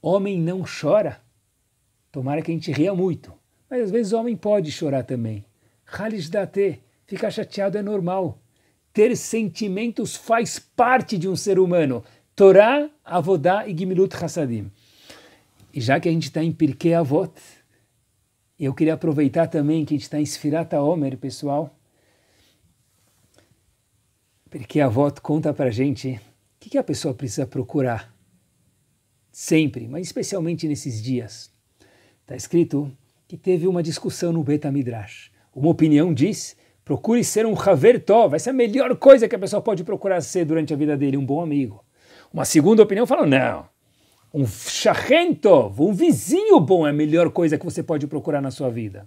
Homem não chora. Tomara que a gente ria muito. Mas às vezes o homem pode chorar também. T. ficar chateado é normal ter sentimentos faz parte de um ser humano. Torá, Avodá e Gimilut Hassadim. E já que a gente está em Pirkei Avot, eu queria aproveitar também que a gente está em Sfirata Omer, pessoal. Pirkei Avot conta para a gente o que, que a pessoa precisa procurar. Sempre, mas especialmente nesses dias. Está escrito que teve uma discussão no Midrash. Uma opinião diz Procure ser um Haver Tov. Essa é a melhor coisa que a pessoa pode procurar ser durante a vida dele, um bom amigo. Uma segunda opinião fala, não. Um Shachen um vizinho bom é a melhor coisa que você pode procurar na sua vida.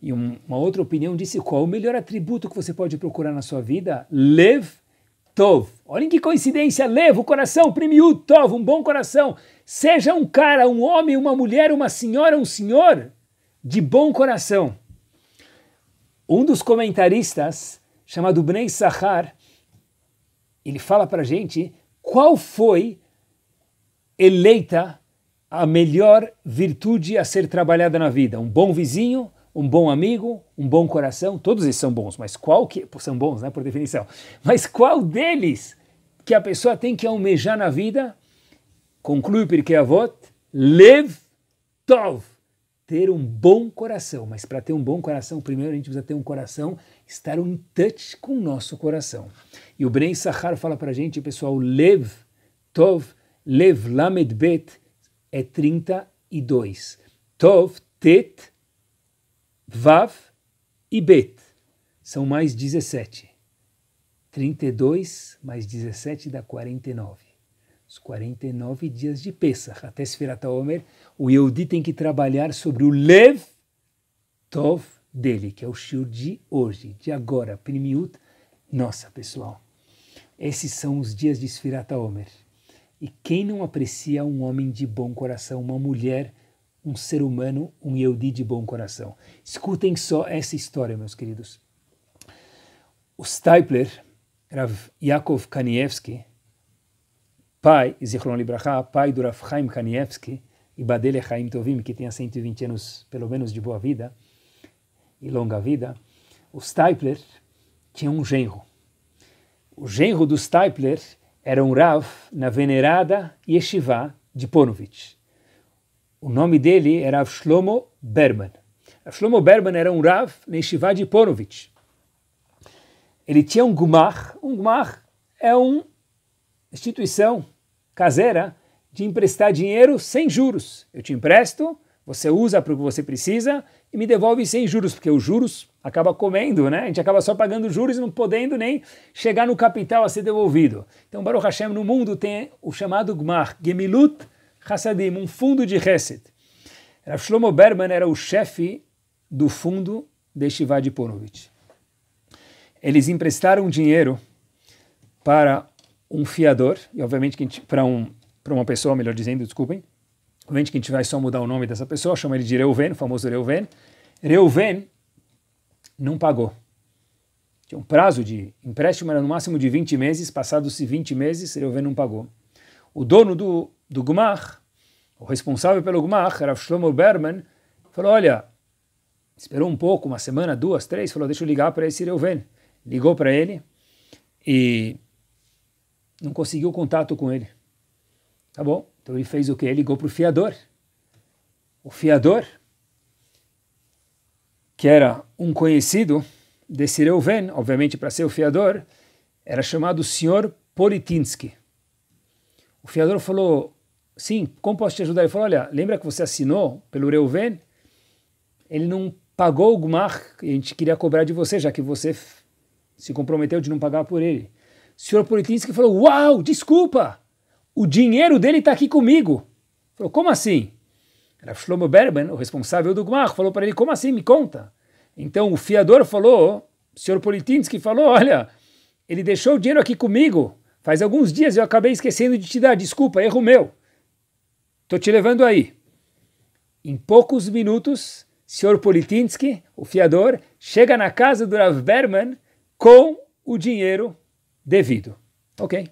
E um, uma outra opinião disse qual o melhor atributo que você pode procurar na sua vida? Lev Tov. Olhem que coincidência, Lev, o coração, Primiu Tov, um bom coração. Seja um cara, um homem, uma mulher, uma senhora, um senhor de bom coração. Um dos comentaristas, chamado Bnei Sahar, ele fala para gente qual foi eleita a melhor virtude a ser trabalhada na vida. Um bom vizinho, um bom amigo, um bom coração, todos eles são bons, mas qual que são bons, né, por definição. Mas qual deles que a pessoa tem que almejar na vida? Conclui porque avot lev tov, ter um bom coração, mas para ter um bom coração, primeiro a gente precisa ter um coração, estar em touch com o nosso coração. E o Bren Sahar fala para a gente, pessoal, Lev Tov, Lev Lamed Bet é 32. Tov, Tet, Vav e Bet são mais 17. 32 mais 17 dá 49 os 49 dias de Pesach. Até Sferat Omer, o Yehudi tem que trabalhar sobre o Lev Tov dele, que é o Shur de hoje, de agora, Primiut. Nossa, pessoal, esses são os dias de Sferat Omer. E quem não aprecia um homem de bom coração, uma mulher, um ser humano, um Yehudi de bom coração? Escutem só essa história, meus queridos. O Stapler, Rav Yaakov Kanievski, pai, Zichron Libraha, pai do Rav Chaim Kanievski, e Badele Chaim Tovim, que tenha 120 anos, pelo menos, de boa vida e longa vida, o Stipler tinha um genro. O genro do Stipler era um Rav na venerada Yeshiva de Ponovitch. O nome dele era é Shlomo Berman. Shlomo Berman era um Rav na Yeshiva de Ponovitch. Ele tinha um Gumar. Um Gumar é um instituição caseira de emprestar dinheiro sem juros. Eu te empresto, você usa para o que você precisa e me devolve sem juros, porque os juros acaba comendo, né? A gente acaba só pagando juros e não podendo nem chegar no capital a ser devolvido. Então Baruch Hashem no mundo tem o chamado Gmar, Gemilut Hassadim, um fundo de reset. Rav Shlomo Berman era o chefe do fundo de Shiva Ponovitch. Eles emprestaram dinheiro para um fiador, e obviamente que para um, para uma pessoa, melhor dizendo, desculpem, obviamente que a gente vai só mudar o nome dessa pessoa, chama ele de Reuven, o famoso Reuven. Reuven não pagou. Tinha um prazo de empréstimo, era no máximo de 20 meses, passados-se 20 meses, Reuven não pagou. O dono do, do Gumar, o responsável pelo Gumar, era Shlomo Berman, falou, olha, esperou um pouco, uma semana, duas, três, falou, deixa eu ligar para esse Reuven. Ligou para ele e não conseguiu contato com ele. Tá bom? Então ele fez o que? Ele ligou para o fiador. O fiador, que era um conhecido desse Reuven, obviamente para ser o fiador, era chamado Senhor Politinsky. O fiador falou: Sim, como posso te ajudar? Ele falou: Olha, lembra que você assinou pelo Reuven? Ele não pagou o Gmar, a gente queria cobrar de você, já que você se comprometeu de não pagar por ele senhor Politinski falou: Uau, desculpa! O dinheiro dele está aqui comigo. Falou: Como assim? Rav Shlomo Berben, o responsável do Gmar, falou para ele: Como assim? Me conta. Então o fiador falou: O senhor Politinski falou: Olha, ele deixou o dinheiro aqui comigo. Faz alguns dias eu acabei esquecendo de te dar desculpa, erro meu. Estou te levando aí. Em poucos minutos, senhor Politinski, o fiador, chega na casa do Rav Berman com o dinheiro devido. Ok.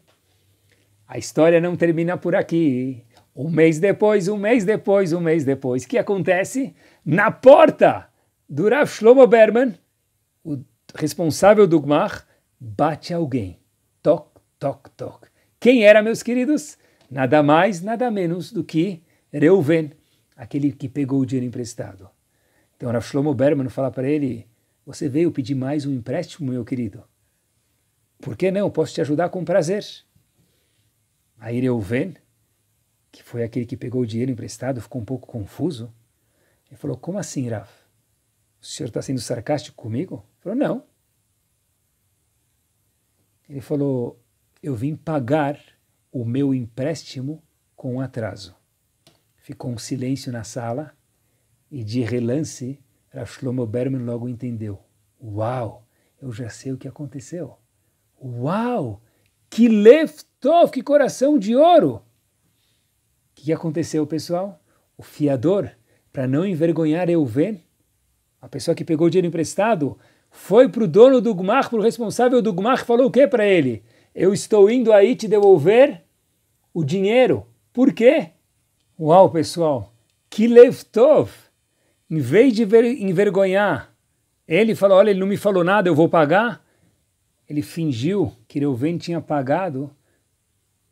A história não termina por aqui. Um mês depois, um mês depois, um mês depois, o que acontece? Na porta do Rav Shlomo Berman, o responsável do Gmar, bate alguém. Toc, toc, toc. Quem era, meus queridos? Nada mais, nada menos do que Reuven, aquele que pegou o dinheiro emprestado. Então Rav Shlomo Berman fala para ele, você veio pedir mais um empréstimo, meu querido? Por que não? Posso te ajudar com prazer. Aí Reuven, que foi aquele que pegou o dinheiro emprestado, ficou um pouco confuso. Ele falou: Como assim, Rav? O senhor está sendo sarcástico comigo? Ele falou: Não. Ele falou: Eu vim pagar o meu empréstimo com atraso. Ficou um silêncio na sala e, de relance, Rav Shlomo Berman logo entendeu: Uau, eu já sei o que aconteceu. Uau! Que leftov, que coração de ouro! O que aconteceu, pessoal? O fiador, para não envergonhar Euven, a pessoa que pegou o dinheiro emprestado, foi para o dono do Gumar, para o responsável do Gumar, falou o que para ele? Eu estou indo aí te devolver o dinheiro. Por quê? Uau, pessoal! Que leftov! Em vez de envergonhar, ele falou: Olha, ele não me falou nada, eu vou pagar ele fingiu que Reuven tinha pagado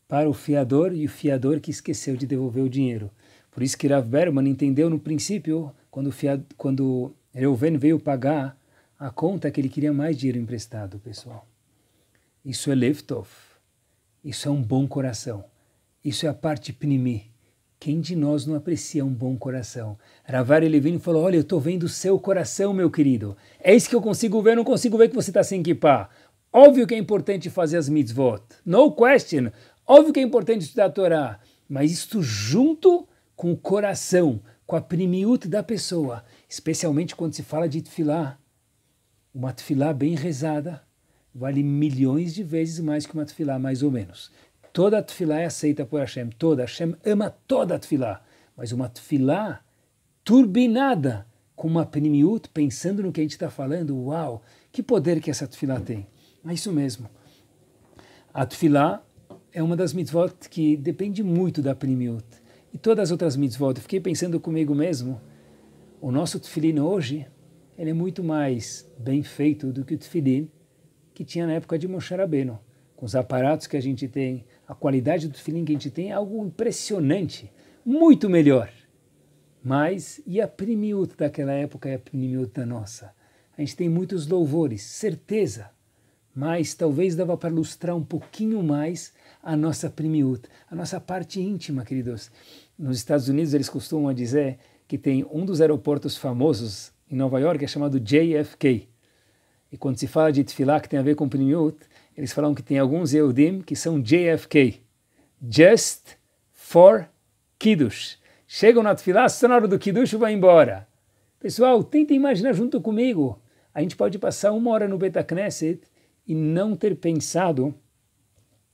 para o fiador e o fiador que esqueceu de devolver o dinheiro. Por isso que Rav Berman entendeu no princípio, quando, fiado, quando Reuven veio pagar a conta, que ele queria mais dinheiro emprestado, pessoal. Isso é Leftov. Isso é um bom coração. Isso é a parte pnimi. Quem de nós não aprecia um bom coração? Ravar Elevino falou: Olha, eu estou vendo o seu coração, meu querido. É isso que eu consigo ver, eu não consigo ver que você está sem equipar. Óbvio que é importante fazer as mitzvot. No question. Óbvio que é importante estudar a Torá. Mas isto junto com o coração, com a primiúte da pessoa. Especialmente quando se fala de tefilá. Uma tefilá bem rezada vale milhões de vezes mais que uma tefilá, mais ou menos. Toda tefilá é aceita por Hashem. Toda. Hashem ama toda tefilá. Mas uma tefilá turbinada com uma primiúte, pensando no que a gente está falando, uau, que poder que essa tefilá tem. É isso mesmo. A tefilá é uma das mitzvot que depende muito da primiut. E todas as outras mitzvot, eu fiquei pensando comigo mesmo, o nosso tefilim hoje, ele é muito mais bem feito do que o tefilim que tinha na época de Moshe Rabbeinu. Com os aparatos que a gente tem, a qualidade do tefilim que a gente tem é algo impressionante, muito melhor. Mas e a primiut daquela época e é a primiut da nossa? A gente tem muitos louvores, certeza mas talvez dava para ilustrar um pouquinho mais a nossa primiut, a nossa parte íntima, queridos. Nos Estados Unidos eles costumam dizer que tem um dos aeroportos famosos em Nova York é chamado JFK. E quando se fala de tefilá que tem a ver com primiut, eles falam que tem alguns eudim que são JFK, Just for Kiddush. Chegam na tefilá, só na hora do Kiddush vai embora. Pessoal, tentem imaginar junto comigo. A gente pode passar uma hora no Betacneset e não ter pensado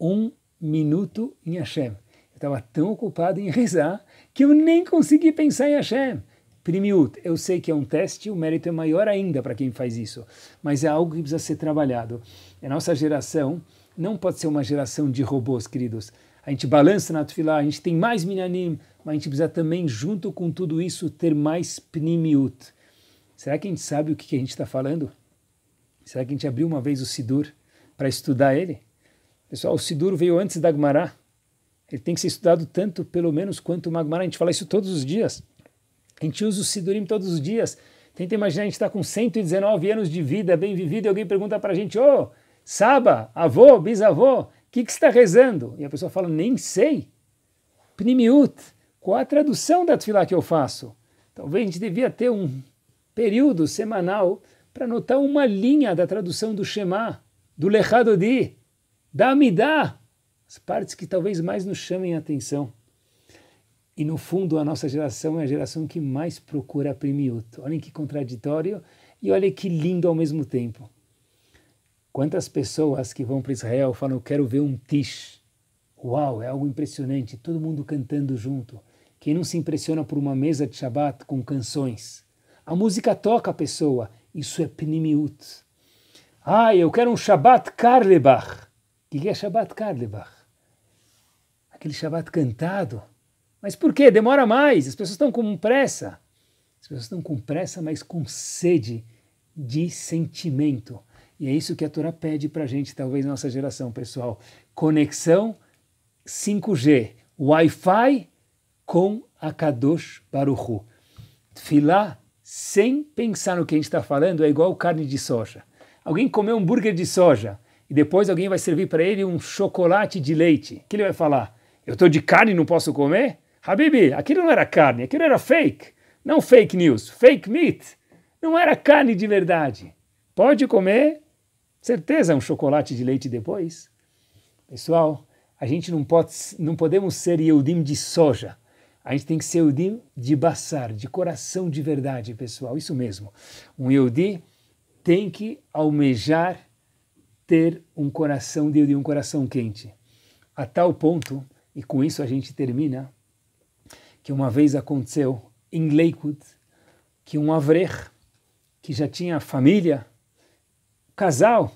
um minuto em Hashem. Eu estava tão ocupado em rezar que eu nem consegui pensar em Hashem. Primiut, eu sei que é um teste, o mérito é maior ainda para quem faz isso, mas é algo que precisa ser trabalhado. A nossa geração não pode ser uma geração de robôs, queridos. A gente balança na tefilá, a gente tem mais minanim, mas a gente precisa também, junto com tudo isso, ter mais pnimiut. Será que a gente sabe o que a gente está falando? Será que a gente abriu uma vez o Sidur para estudar ele? Pessoal, o Sidur veio antes da Agmará. Ele tem que ser estudado tanto, pelo menos, quanto o Agmará. A gente fala isso todos os dias. A gente usa o Sidurim todos os dias. Tenta imaginar, a gente está com 119 anos de vida, bem vivido, e alguém pergunta para a gente, ô, oh, Saba, avô, bisavô, o que, que você está rezando? E a pessoa fala, nem sei. Pnimiut, qual a tradução da Tfilá que eu faço? Talvez a gente devia ter um período semanal para notar uma linha da tradução do Shema, do Lechadodi, da Amidá, as partes que talvez mais nos chamem a atenção. E no fundo, a nossa geração é a geração que mais procura primiuto. Olhem que contraditório e olhem que lindo ao mesmo tempo. Quantas pessoas que vão para Israel falam: Quero ver um tish. Uau, é algo impressionante, todo mundo cantando junto. Quem não se impressiona por uma mesa de Shabat com canções? A música toca a pessoa, isso é Pnimiut. Ah, eu quero um Shabbat Karlebach. O que é Shabbat Karlebach? Aquele Shabbat cantado. Mas por que? Demora mais, as pessoas estão com pressa. As pessoas estão com pressa, mas com sede de sentimento. E é isso que a Torá pede para a gente, talvez nossa geração, pessoal. Conexão 5G, Wi-Fi com a Kadosh Baruchu. Filá sem pensar no que a gente está falando, é igual carne de soja. Alguém comeu um hambúrguer de soja e depois alguém vai servir para ele um chocolate de leite. O que ele vai falar? Eu estou de carne e não posso comer? Habibi, aquilo não era carne, aquilo era fake. Não fake news, fake meat. Não era carne de verdade. Pode comer, certeza, um chocolate de leite depois. Pessoal, a gente não, pode, não podemos ser Yehudim de soja. A gente tem que ser Yehudi de Bassar, de coração de verdade, pessoal. Isso mesmo. Um Yehudi tem que almejar ter um coração de Yehudi, um coração quente. A tal ponto, e com isso a gente termina, que uma vez aconteceu em Lakewood que um avrer que já tinha família, casal,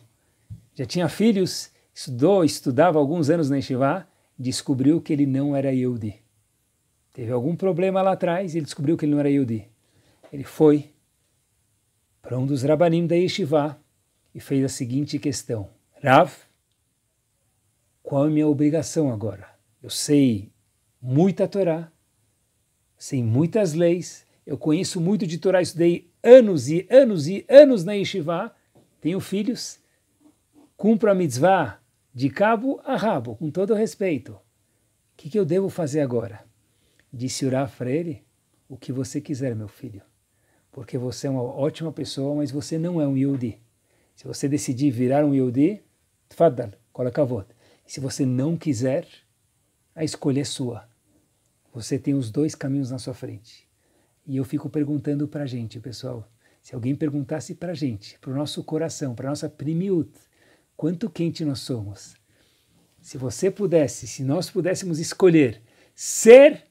já tinha filhos, estudou, estudava alguns anos na Yeshiva, descobriu que ele não era Yehudi Teve algum problema lá atrás e ele descobriu que ele não era Yudi. Ele foi para um dos Rabanim da Yeshiva e fez a seguinte questão: Rav, qual é a minha obrigação agora? Eu sei muita Torá, sei muitas leis, eu conheço muito de Torá, estudei anos e anos e anos na Yeshiva, tenho filhos, cumpro a mitzvah de cabo a rabo, com todo respeito. O que, que eu devo fazer agora? disse Urá Freire, o que você quiser, meu filho, porque você é uma ótima pessoa, mas você não é um Yehudi. Se você decidir virar um Yehudi, tfadal, coloca a voto. E se você não quiser, a escolha é sua. Você tem os dois caminhos na sua frente. E eu fico perguntando para a gente, pessoal, se alguém perguntasse para a gente, para o nosso coração, para a nossa primiut, quanto quente nós somos. Se você pudesse, se nós pudéssemos escolher ser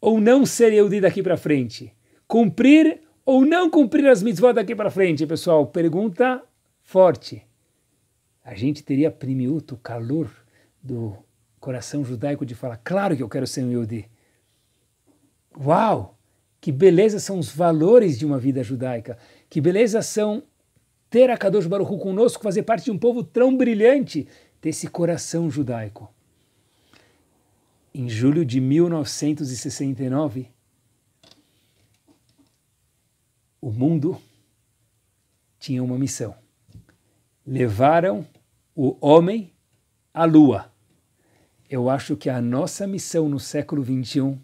ou não ser Yehudi daqui para frente? Cumprir ou não cumprir as mitzvot daqui para frente, pessoal? Pergunta forte. A gente teria primiuto, calor do coração judaico de falar, claro que eu quero ser um Yehudi. Uau! Que beleza são os valores de uma vida judaica. Que beleza são ter a Kadosh Baruch conosco, fazer parte de um povo tão brilhante, desse coração judaico em julho de 1969, o mundo tinha uma missão. Levaram o homem à lua. Eu acho que a nossa missão no século 21,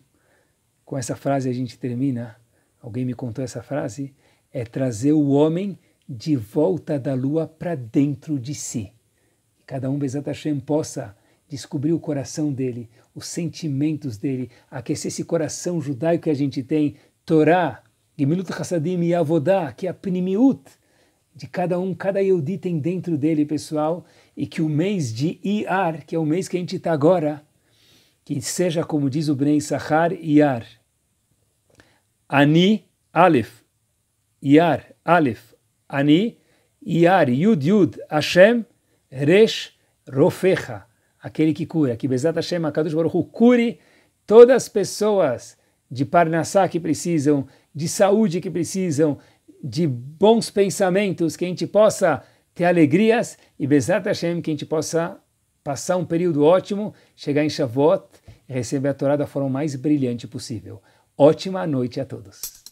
com essa frase a gente termina, alguém me contou essa frase, é trazer o homem de volta da lua para dentro de si. cada um, Bezat Hashem, possa descobrir o coração dele, os sentimentos dele, aquecer esse coração judaico que a gente tem, Torá, Gemilut Hassadim e Avodá, que é a Pnimiut, de cada um, cada Yehudi tem dentro dele, pessoal, e que o mês de Iar, que é o mês que a gente está agora, que seja, como diz o Bnei Sahar, Iar. Ani, Aleph, Iar, Aleph, Ani, Iar, Yud, Yud, Hashem, Resh, Rofecha aquele que cura. Que Bezat Hashem, Akadosh Baruch Hu, cure todas as pessoas de Parnassá que precisam, de saúde que precisam, de bons pensamentos, que a gente possa ter alegrias e Bezat Hashem, que a gente possa passar um período ótimo, chegar em Shavuot e receber a Torá da forma mais brilhante possível. Ótima noite a todos.